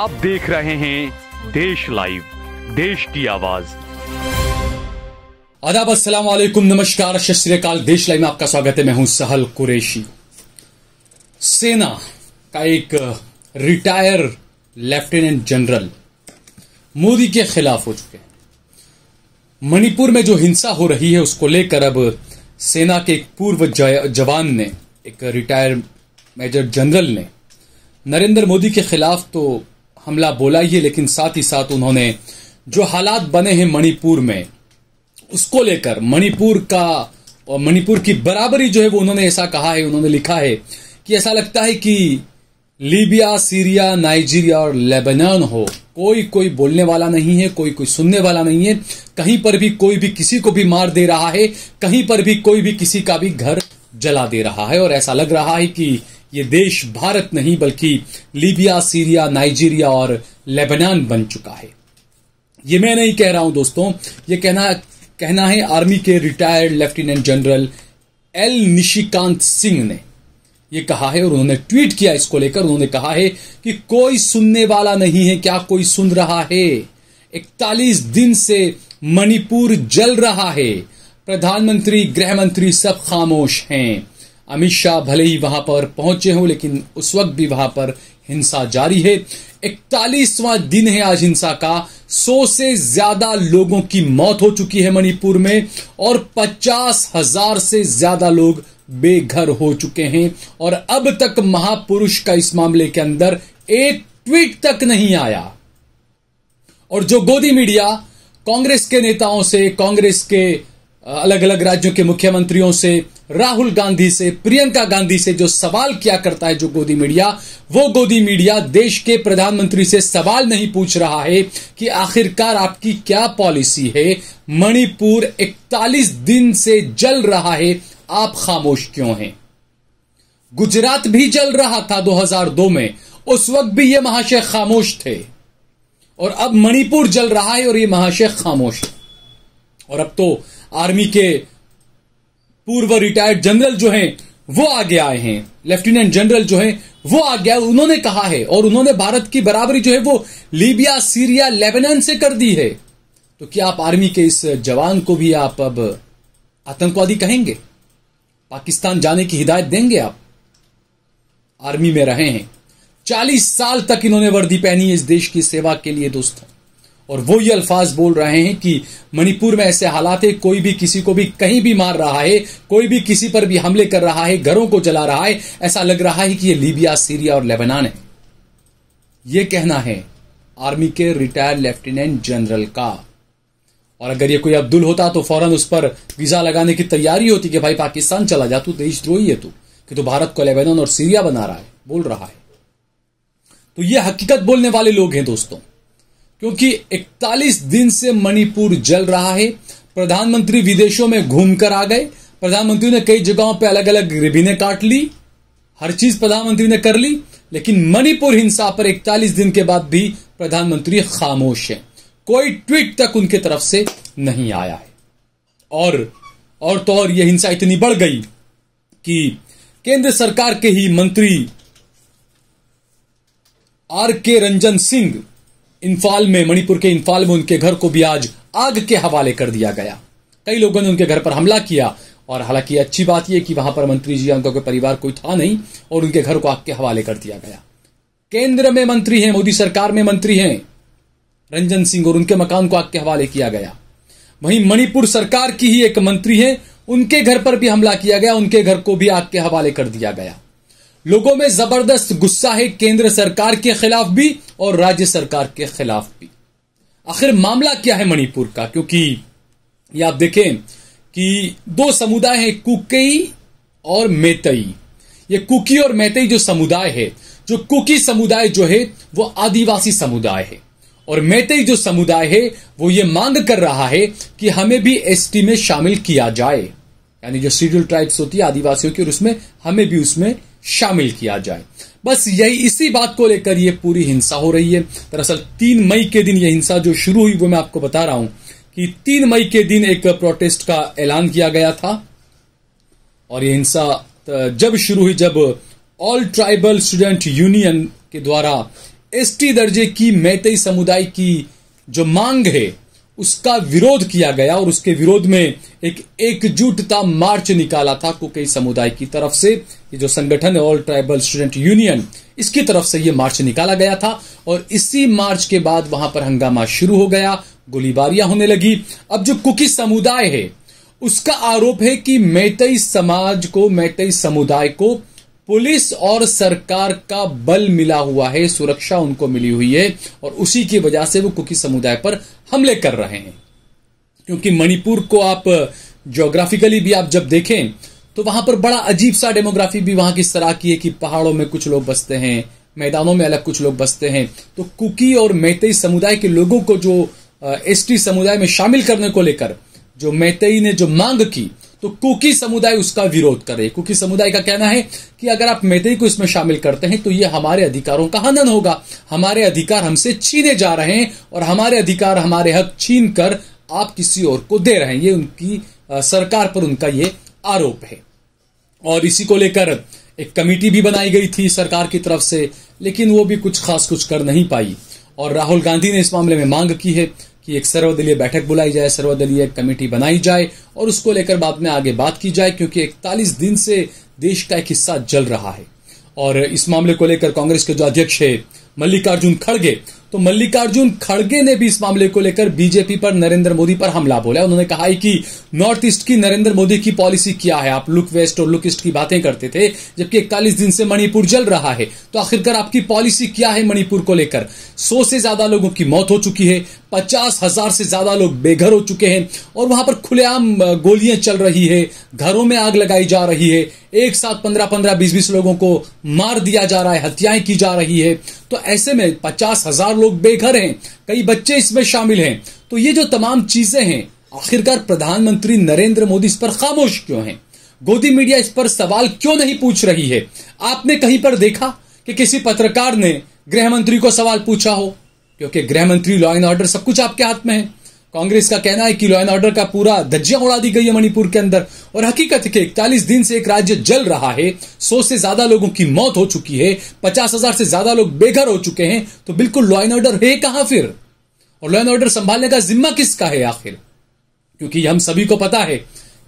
आप देख रहे हैं देश लाइव देश की आवाज आदाब अस्सलाम वालेकुम नमस्कार सत देश लाइव में आपका स्वागत है मैं हूं सहल कुरेशी सेना का एक रिटायर लेफ्टिनेंट जनरल मोदी के खिलाफ हो चुके हैं मणिपुर में जो हिंसा हो रही है उसको लेकर अब सेना के एक पूर्व जवान ने एक रिटायर मेजर जनरल ने नरेंद्र मोदी के खिलाफ तो हमला बोला ही है लेकिन साथ ही साथ उन्होंने जो हालात बने हैं मणिपुर में उसको लेकर मणिपुर का और मणिपुर की बराबरी जो है वो उन्होंने ऐसा कहा है उन्होंने लिखा है कि ऐसा लगता है कि लीबिया सीरिया नाइजीरिया और लेबनान हो कोई कोई बोलने वाला नहीं है कोई कोई सुनने वाला नहीं है कहीं पर भी कोई भी किसी को भी मार दे रहा है कहीं पर भी कोई भी किसी का भी घर जला दे रहा है और ऐसा लग रहा है कि ये देश भारत नहीं बल्कि लीबिया सीरिया नाइजीरिया और लेबनान बन चुका है ये मैं नहीं कह रहा हूं दोस्तों ये कहना कहना है आर्मी के retired lieutenant general L Nishikant Singh ने ये कहा है और उन्होंने ट्वीट किया इसको लेकर उन्होंने कहा है कि कोई सुनने वाला नहीं है क्या कोई सुन रहा है इकतालीस दिन से मणिपुर जल रहा है प्रधानमंत्री गृहमंत्री सब खामोश हैं अमित शाह भले ही वहां पर पहुंचे हों लेकिन उस वक्त भी वहां पर हिंसा जारी है इकतालीसवां दिन है आज हिंसा का सौ से ज्यादा लोगों की मौत हो चुकी है मणिपुर में और पचास हजार से ज्यादा लोग बेघर हो चुके हैं और अब तक महापुरुष का इस मामले के अंदर एक ट्वीट तक नहीं आया और जो गोदी मीडिया कांग्रेस के नेताओं से कांग्रेस के अलग अलग राज्यों के मुख्यमंत्रियों से राहुल गांधी से प्रियंका गांधी से जो सवाल किया करता है जो गोदी मीडिया वो गोदी मीडिया देश के प्रधानमंत्री से सवाल नहीं पूछ रहा है कि आखिरकार आपकी क्या पॉलिसी है मणिपुर 41 दिन से जल रहा है आप खामोश क्यों हैं गुजरात भी जल रहा था 2002 में उस वक्त भी ये महाशय खामोश थे और अब मणिपुर जल रहा है और ये महाशय खामोश और अब तो आर्मी के पूर्व रिटायर्ड जनरल जो हैं वो आगे आए हैं लेफ्टिनेंट जनरल जो है वो आगे आए उन्होंने कहा है और उन्होंने भारत की बराबरी जो है वो लीबिया सीरिया लेबनान से कर दी है तो क्या आप आर्मी के इस जवान को भी आप अब आतंकवादी कहेंगे पाकिस्तान जाने की हिदायत देंगे आप आर्मी में रहे हैं चालीस साल तक इन्होंने वर्दी पहनी है इस देश की सेवा के लिए दोस्तों और वो ये अल्फाज बोल रहे हैं कि मणिपुर में ऐसे हालात है कोई भी किसी को भी कहीं भी मार रहा है कोई भी किसी पर भी हमले कर रहा है घरों को जला रहा है ऐसा लग रहा है कि ये लीबिया सीरिया और लेबनान है ये कहना है आर्मी के रिटायर्ड लेफ्टिनेंट जनरल का और अगर ये कोई अब्दुल होता तो फौरन उस पर वीजा लगाने की तैयारी होती कि भाई पाकिस्तान चला जा तू देशद्रोही है तू कि तू भारत को लेबनान और सीरिया बना रहा है बोल रहा है तो ये हकीकत बोलने वाले लोग हैं दोस्तों क्योंकि 41 दिन से मणिपुर जल रहा है प्रधानमंत्री विदेशों में घूमकर आ गए प्रधानमंत्री ने कई जगहों पर अलग अलग रिबिने काट ली हर चीज प्रधानमंत्री ने कर ली लेकिन मणिपुर हिंसा पर 41 दिन के बाद भी प्रधानमंत्री खामोश है कोई ट्वीट तक उनके तरफ से नहीं आया है और और तो और यह हिंसा इतनी बढ़ गई कि केंद्र सरकार के ही मंत्री आर के रंजन सिंह इंफाल में मणिपुर के इंफाल में उनके घर को भी आज आग के हवाले कर दिया गया कई लोगों ने उनके घर पर हमला किया और हालांकि अच्छी बात यह कि वहां पर मंत्री जी उनका कोई परिवार कोई था नहीं और उनके घर को आग के हवाले कर दिया गया केंद्र में मंत्री हैं मोदी सरकार में मंत्री हैं रंजन सिंह और उनके मकान को आग के हवाले किया गया वहीं मणिपुर सरकार की ही एक मंत्री है उनके घर पर भी हमला किया गया उनके घर को भी आग के हवाले कर दिया गया लोगों में जबरदस्त गुस्सा है केंद्र सरकार के खिलाफ भी और राज्य सरकार के खिलाफ भी आखिर मामला क्या है मणिपुर का क्योंकि ये आप देखें कि दो समुदाय है कुकई और मेतई ये कुकी और मैतई जो समुदाय है जो कुकी समुदाय जो है वो आदिवासी समुदाय है और मैतई जो समुदाय है वो ये मांग कर रहा है कि हमें भी एसटी में शामिल किया जाए यानी जो शेड्यूल ट्राइब्स होती है आदिवासियों की और उसमें हमें भी उसमें शामिल किया जाए बस यही इसी बात को लेकर यह पूरी हिंसा हो रही है दरअसल तीन मई के दिन यह हिंसा जो शुरू हुई वो मैं आपको बता रहा हूं कि तीन मई के दिन एक प्रोटेस्ट का ऐलान किया गया था और यह हिंसा जब शुरू हुई जब ऑल ट्राइबल स्टूडेंट यूनियन के द्वारा एसटी दर्जे की मैतई समुदाय की जो मांग है उसका विरोध किया गया और उसके विरोध में एक एकजुटता मार्च निकाला था कुकई समुदाय की तरफ से ये जो संगठन है ऑल ट्राइबल स्टूडेंट यूनियन इसकी तरफ से ये मार्च निकाला गया था और इसी मार्च के बाद वहां पर हंगामा शुरू हो गया गोलीबारियां होने लगी अब जो कुकी समुदाय है उसका आरोप है कि मैतई समाज को मैतई समुदाय को पुलिस और सरकार का बल मिला हुआ है सुरक्षा उनको मिली हुई है और उसी की वजह से वो कुकी समुदाय पर हमले कर रहे हैं क्योंकि मणिपुर को आप ज्योग्राफिकली भी आप जब देखें तो वहां पर बड़ा अजीब सा डेमोग्राफी भी वहां किस तरह की है कि पहाड़ों में कुछ लोग बसते हैं मैदानों में अलग कुछ लोग बसते हैं तो कुकी और मैतई समुदाय के लोगों को जो एसटी समुदाय में शामिल करने को लेकर जो मैतई ने जो मांग की तो कुकी समुदाय उसका विरोध करे कुकी समुदाय का कहना है कि अगर आप मेतई को इसमें शामिल करते हैं तो ये हमारे अधिकारों का हनन होगा हमारे अधिकार हमसे छीने जा रहे हैं और हमारे अधिकार हमारे हक छीन कर आप किसी और को दे रहे हैं ये उनकी सरकार पर उनका ये आरोप है और इसी को लेकर एक कमेटी भी बनाई गई थी सरकार की तरफ से लेकिन वो भी कुछ खास कुछ कर नहीं पाई और राहुल गांधी ने इस मामले में मांग की है कि एक सर्वदलीय बैठक बुलाई जाए सर्वदलीय कमेटी बनाई जाए और उसको लेकर बाद में आगे बात की जाए क्योंकि इकतालीस दिन से देश का एक हिस्सा जल रहा है और इस मामले को लेकर कांग्रेस के जो अध्यक्ष है मल्लिकार्जुन खड़गे तो मल्लिकार्जुन खड़गे ने भी इस मामले को लेकर बीजेपी पर नरेंद्र मोदी पर हमला बोला उन्होंने कहा कि नॉर्थ ईस्ट की नरेंद्र मोदी की पॉलिसी क्या है आप लुक वेस्ट और लुक ईस्ट की बातें करते थे जबकि इकतालीस दिन से मणिपुर जल रहा है तो आखिरकार आपकी पॉलिसी क्या है मणिपुर को लेकर सौ से ज्यादा लोगों की मौत हो चुकी है पचास हजार से ज्यादा लोग बेघर हो चुके हैं और वहां पर खुलेआम गोलियां चल रही है घरों में आग लगाई जा रही है एक साथ पंद्रह पंद्रह बीस बीस लोगों को मार दिया जा रहा है हत्याएं की जा रही है तो ऐसे में पचास हजार लोग बेघर हैं कई बच्चे इसमें शामिल हैं तो ये जो तमाम चीजें हैं आखिरकार प्रधानमंत्री नरेंद्र मोदी इस पर खामोश क्यों हैं गोदी मीडिया इस पर सवाल क्यों नहीं पूछ रही है आपने कहीं पर देखा कि किसी पत्रकार ने गृह मंत्री को सवाल पूछा हो क्योंकि गृह मंत्री लॉ एंड ऑर्डर सब कुछ आपके हाथ में है कांग्रेस का कहना है कि लॉ एंड ऑर्डर का पूरा धज्जिया उड़ा दी गई है मणिपुर के अंदर और हकीकत के इकतालीस दिन से एक राज्य जल रहा है सौ से ज्यादा लोगों की मौत हो चुकी है पचास हजार से ज्यादा लोग बेघर हो चुके हैं तो बिल्कुल लॉ एंड ऑर्डर है कहां फिर और लॉ एंड ऑर्डर संभालने का जिम्मा किसका है आखिर क्योंकि हम सभी को पता है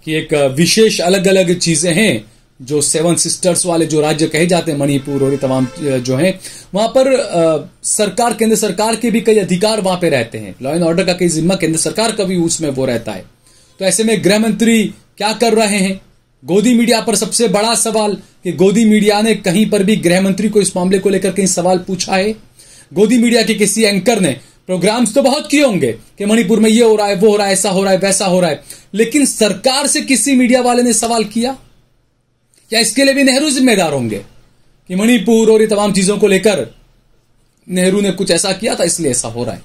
कि एक विशेष अलग अलग चीजें हैं जो सेवन सिस्टर्स वाले जो राज्य कहे जाते हैं मणिपुर और ये तमाम जो हैं वहां पर सरकार केंद्र सरकार के भी कई अधिकार वहां पे रहते हैं लॉ एंड ऑर्डर का कई जिम्मा केंद्र सरकार का भी उसमें वो रहता है तो ऐसे में गृह मंत्री क्या कर रहे हैं गोदी मीडिया पर सबसे बड़ा सवाल कि गोदी मीडिया ने कहीं पर भी गृह मंत्री को इस मामले को लेकर कहीं सवाल पूछा है गोदी मीडिया के किसी एंकर ने प्रोग्राम्स तो बहुत किए होंगे कि मणिपुर में ये हो रहा है वो हो रहा है ऐसा हो रहा है वैसा हो रहा है लेकिन सरकार से किसी मीडिया वाले ने सवाल किया क्या इसके लिए भी नेहरू जिम्मेदार होंगे कि मणिपुर और ये तमाम चीजों को लेकर नेहरू ने कुछ ऐसा किया था इसलिए ऐसा हो रहा है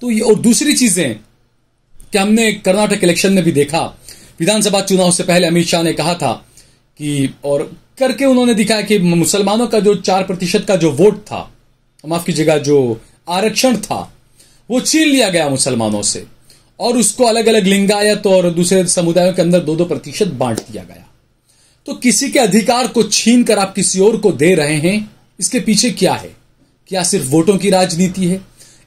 तो ये और दूसरी चीजें कि हमने कर्नाटक इलेक्शन में भी देखा विधानसभा चुनाव से पहले अमित शाह ने कहा था कि और करके उन्होंने दिखाया कि मुसलमानों का जो चार प्रतिशत का जो वोट था माफ कीजिएगा जो आरक्षण था वो छीन लिया गया मुसलमानों से और उसको अलग अलग लिंगायत और दूसरे समुदायों के अंदर दो दो प्रतिशत बांट दिया गया तो किसी के अधिकार को छीन कर आप किसी और को दे रहे हैं इसके पीछे क्या है क्या सिर्फ वोटों की राजनीति है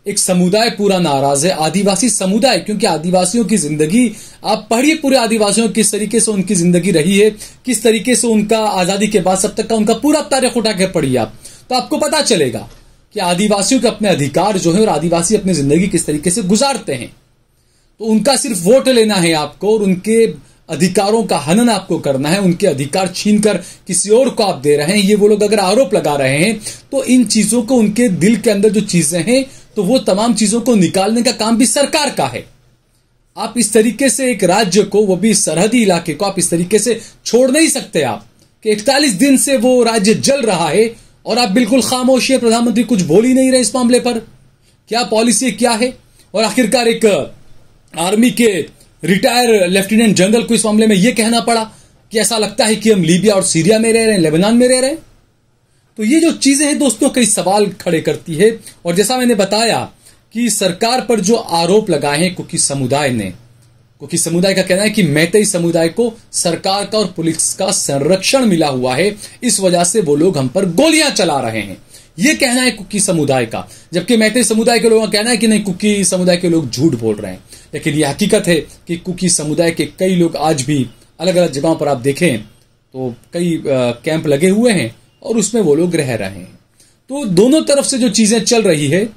एक समुदाय पूरा नाराज है आदिवासी समुदाय क्योंकि आदिवासियों की जिंदगी आप पढ़िए पूरे आदिवासियों किस तरीके से उनकी जिंदगी रही है किस तरीके से उनका आजादी के बाद सब तक का उनका पूरा तारीख उठा के पढ़िए आप तो आपको पता चलेगा कि आदिवासियों के अपने अधिकार जो है और आदिवासी अपनी जिंदगी किस तरीके से गुजारते हैं तो उनका सिर्फ वोट लेना है आपको और उनके अधिकारों का हनन आपको करना है उनके अधिकार छीनकर किसी और को आप दे रहे हैं ये वो लोग अगर आरोप लगा रहे हैं तो इन चीजों को उनके दिल के अंदर जो चीजें हैं तो वो तमाम चीजों को निकालने का काम भी सरकार का है आप इस तरीके से एक राज्य को वो भी सरहदी इलाके को आप इस तरीके से छोड़ नहीं सकते आप कि इकतालीस दिन से वो राज्य जल रहा है और आप बिल्कुल खामोशी है प्रधानमंत्री कुछ बोल ही नहीं रहे इस मामले पर क्या पॉलिसी क्या है और आखिरकार एक आर्मी के रिटायर लेफ्टिनेंट जनरल को इस मामले में यह कहना पड़ा कि ऐसा लगता है कि हम लीबिया और सीरिया में रह रहे हैं लेबनान में रह रहे हैं तो ये जो चीजें हैं दोस्तों कई सवाल खड़े करती है और जैसा मैंने बताया कि सरकार पर जो आरोप लगाए हैं कुकी समुदाय ने कुकी समुदाय का कहना है कि मैतई समुदाय को सरकार का और पुलिस का संरक्षण मिला हुआ है इस वजह से वो लोग हम पर गोलियां चला रहे हैं ये कहना है कुकी समुदाय का जबकि मैतई समुदाय के लोगों का कहना है कि नहीं कुकी समुदाय के लोग झूठ बोल रहे हैं लेकिन यह हकीकत है कि कुकी समुदाय के कई लोग आज भी अलग अलग जगहों पर आप देखें तो कई कैंप लगे हुए हैं और उसमें वो लोग रह रहे हैं तो दोनों तरफ से जो चीजें चल रही है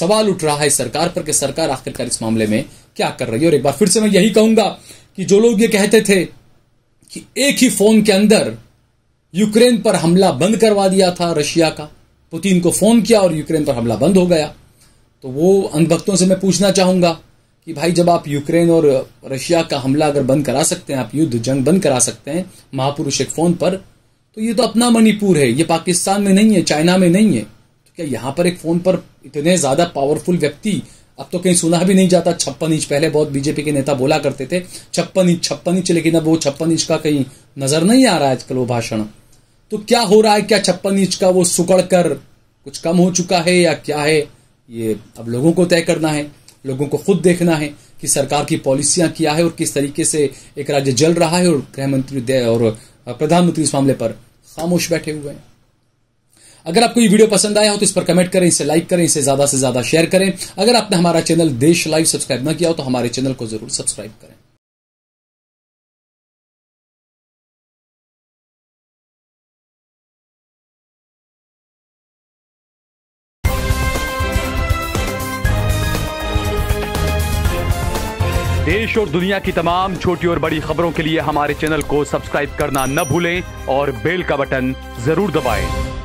सवाल उठ रहा है सरकार पर कि सरकार आखिरकार इस मामले में क्या कर रही है और एक बार फिर से मैं यही कहूंगा कि जो लोग ये कहते थे कि एक ही फोन के अंदर यूक्रेन पर हमला बंद करवा दिया था रशिया का पुतिन को फोन किया और यूक्रेन पर हमला बंद हो गया तो वो अंधभक्तों से मैं पूछना चाहूंगा कि भाई जब आप यूक्रेन और रशिया का हमला अगर बंद करा सकते हैं आप युद्ध जंग बंद करा सकते हैं महापुरुष एक फोन पर तो ये तो अपना मणिपुर है ये पाकिस्तान में नहीं है चाइना में नहीं है तो क्या यहां पर एक फोन पर इतने ज्यादा पावरफुल व्यक्ति अब तो कहीं सुना भी नहीं जाता छप्पन इंच पहले बहुत बीजेपी के नेता बोला करते थे छप्पन इंच छप्पन इंच लेकिन अब वो छप्पन इंच का कहीं नजर नहीं आ रहा है आजकल वो भाषण तो क्या हो रहा है क्या छप्पन इंच का वो सुकड़ कर कुछ कम हो चुका है या क्या है ये अब लोगों को तय करना है लोगों को खुद देखना है कि सरकार की पॉलिसियां क्या है और किस तरीके से एक राज्य जल रहा है और गृहमंत्री और प्रधानमंत्री इस मामले पर खामोश बैठे हुए हैं अगर आपको ये वीडियो पसंद आया हो तो इस पर कमेंट करें इसे लाइक करें इसे ज्यादा से ज्यादा शेयर करें अगर आपने हमारा चैनल देश लाइव सब्सक्राइब न किया हो तो हमारे चैनल को जरूर सब्सक्राइब करें देश और दुनिया की तमाम छोटी और बड़ी खबरों के लिए हमारे चैनल को सब्सक्राइब करना न भूलें और बेल का बटन जरूर दबाएं।